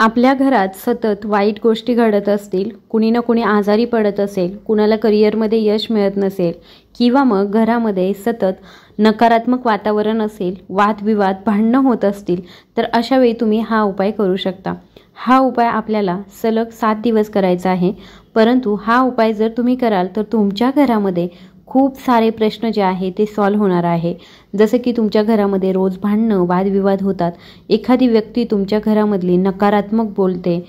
आपल्या घरात सतत वाईट गोष्टी घडत असतील कुणी ना कुणी आजारी पडत असेल कुणाला करिअरमध्ये यश मिळत नसेल किंवा मग घरामध्ये सतत नकारात्मक वातावरण असेल वादविवाद भांडणं होत असतील तर अशा वेळी तुम्ही हा उपाय करू शकता हा उपाय आपल्याला सलग सात दिवस करायचा आहे परंतु हा उपाय जर तुम्ही कराल तर तुमच्या घरामध्ये खूप सारे प्रश्न जे आहे ते सॉल्व होणार आहे जसं की तुमच्या घरामध्ये रोज भांडणं वादविवाद होतात एखादी व्यक्ती तुमच्या घरामधली नकारात्मक बोलते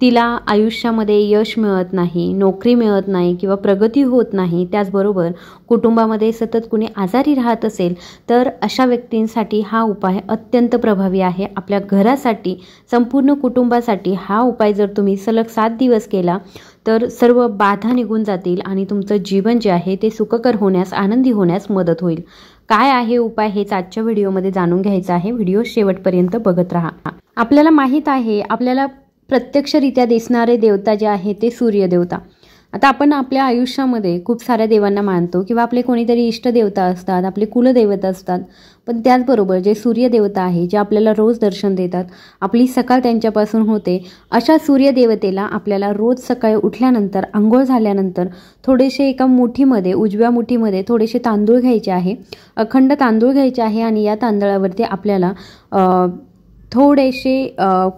तिला आयुष्यामध्ये यश मिळत नाही नोकरी मिळत नाही किंवा प्रगती होत नाही त्याचबरोबर कुटुंबामध्ये सतत कुणी आजारी राहत असेल तर अशा व्यक्तींसाठी हा उपाय अत्यंत प्रभावी आहे आपल्या घरासाठी संपूर्ण कुटुंबासाठी हा उपाय जर तुम्ही सलग सात दिवस केला तर सर्व बाधा निघून जातील आणि तुमचं जीवन जे आहे ते सुखकर होण्यास आनंदी होण्यास मदत होईल काय आहे उपाय हेच आजच्या व्हिडिओमध्ये जाणून घ्यायचं आहे व्हिडिओ शेवटपर्यंत बघत राहा आपल्याला माहीत आहे आपल्याला प्रत्यक्षरित्या दिसणारे देवता जे आहे ते सूर्यदेवता आता आपण आपल्या आयुष्यामध्ये खूप साऱ्या देवांना मानतो किंवा आपले कोणीतरी इष्टदेवता असतात आपले कुलदेवता असतात पण त्याचबरोबर जे सूर्यदेवता आहे जे आपल्याला रोज दर्शन देतात आपली सकाळ त्यांच्यापासून होते अशा सूर्यदेवतेला आपल्याला रोज सकाळी उठल्यानंतर आंघोळ झाल्यानंतर थोडेसे एका मुठीमध्ये उजव्या मुठीमध्ये थोडेसे तांदूळ घ्यायचे आहे अखंड तांदूळ घ्यायचे आहे आणि या तांदळावरती आपल्याला थोडेसे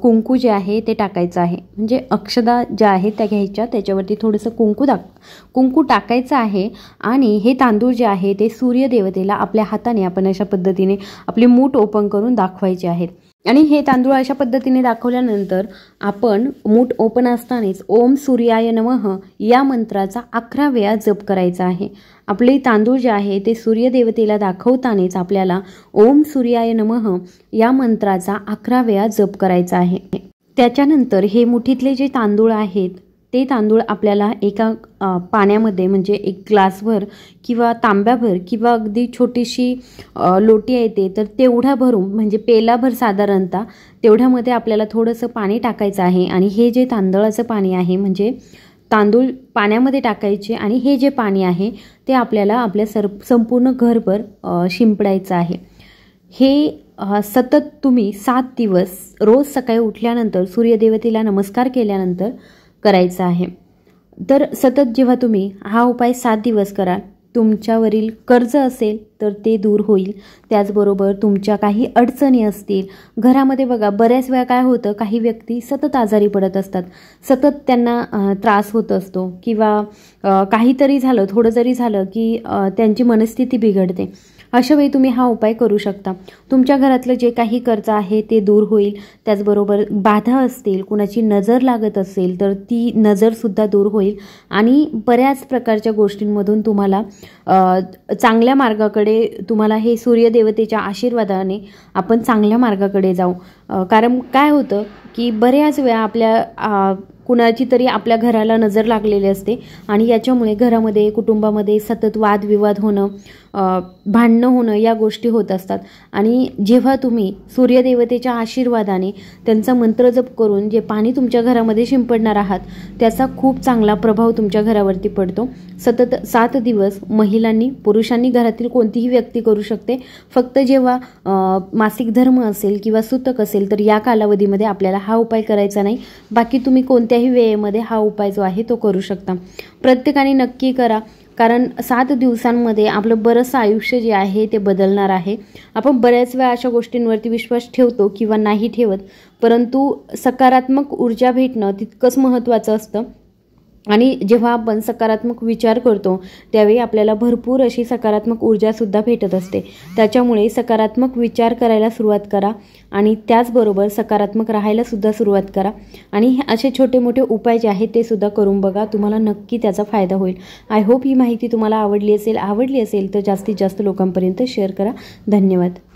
कुंकू जे आहे ते टाकायचं आहे म्हणजे अक्षदा ज्या आहेत त्या घ्यायच्या त्याच्यावरती थोडंसं कुंकू दाक कुंकू टाकायचं आहे आणि हे तांदूळ जे आहे ते सूर्यदेवतेला आपल्या हाताने आपण अशा पद्धतीने आपले मूठ ओपन करून दाखवायचे आहेत आणि हे तांदूळ अशा पद्धतीने दाखवल्यानंतर आपण मूठ ओपन असतानाच ओम सूर्याय नमः या मंत्राचा अकरा वेळा जप करायचा आहे आपले तांदूळ जे आहे ते सूर्यदेवतेला दाखवतानाच आपल्याला ओम सूर्याय नमः या मंत्राचा अकरा वेळा जप करायचा आहे त्याच्यानंतर हे मुठीतले जे तांदूळ आहेत ते तांदूळ आपल्याला एका पाण्यामध्ये म्हणजे एक ग्लासभर किंवा तांब्याभर किंवा अगदी छोटीशी लोटी येते तर तेवढ्या भरून म्हणजे पेलाभर साधारणतः तेवढ्यामध्ये आपल्याला थोडंसं पाणी टाकायचं आहे आणि हे जे तांदळाचं पाणी आहे म्हणजे तांदूळ पाण्यामध्ये टाकायचे आणि हे जे पाणी आहे ते आपल्याला आपल्या सर संपूर्ण घरभर शिंपडायचं आहे हे सतत तुम्ही सात दिवस रोज सकाळी उठल्यानंतर सूर्यदेवतेला नमस्कार केल्यानंतर करायचं आहे तर सतत जेव्हा तुम्ही हा उपाय सात दिवस कराल तुमच्यावरील कर्ज असेल तर ते दूर होईल त्याचबरोबर तुमच्या काही अडचणी असतील घरामध्ये बघा बऱ्याच वेळा काय होतं काही व्यक्ती सतत आजारी पडत असतात सतत त्यांना त्रास होत असतो किंवा काहीतरी झालं थोडं जरी झालं की त्यांची मनस्थिती बिघडते अशावेळी तुम्ही हा उपाय करू शकता तुमच्या घरातलं जे काही कर्ज आहे ते दूर होईल त्याचबरोबर बाधा असतील कुणाची नजर लागत असेल तर ती नजरसुद्धा दूर होईल आणि बऱ्याच प्रकारच्या गोष्टींमधून तुम्हाला चांगल्या मार्गाकडे तुम्हाला हे सूर्यदेवतेच्या आशीर्वादाने आपण चांगल्या मार्गाकडे जाऊ कारण काय होतं की बऱ्याच वेळा आपल्या कुणाची तरी आपल्या घराला नजर लागलेली असते आणि याच्यामुळे घरामध्ये कुटुंबामध्ये सतत वादविवाद होणं भांडणं होणं या गोष्टी होत असतात आणि जेव्हा तुम्ही सूर्यदेवतेच्या आशीर्वादाने त्यांचा मंत्र जप करून जे पाणी तुमच्या घरामध्ये शिंपडणार आहात त्याचा खूप चांगला प्रभाव तुमच्या घरावरती पडतो सतत सात दिवस महिलांनी पुरुषांनी घरातील कोणतीही व्यक्ती करू शकते फक्त जेव्हा मासिक धर्म असेल किंवा सुतक असेल तर या कालावधीमध्ये आपल्याला हा उपाय करायचा नाही बाकी तुम्ही कोणत्याही कोणत्याही वेळेमध्ये हा उपाय जो आहे तो करू शकता प्रत्येकाने नक्की करा कारण सात दिवसांमध्ये आपलं बरस आयुष्य जे आहे ते बदलणार आहे आपण बऱ्याच वेळा अशा गोष्टींवरती विश्वास ठेवतो किंवा नाही ठेवत परंतु सकारात्मक ऊर्जा भेटणं तितकंच महत्त्वाचं असतं आणि जेव्हा आपण सकारात्मक विचार करतो त्यावेळी आपल्याला भरपूर अशी सकारात्मक ऊर्जासुद्धा भेटत असते त्याच्यामुळे सकारात्मक विचार करायला सुरुवात करा आणि त्याचबरोबर सकारात्मक राहायलासुद्धा सुरुवात करा आणि असे छोटे मोठे उपाय जे आहेत ते सुद्धा करून बघा तुम्हाला नक्की त्याचा फायदा होईल आय होप ही माहिती तुम्हाला आवडली असेल आवडली असेल तर जास्तीत जास्त लोकांपर्यंत शेअर करा धन्यवाद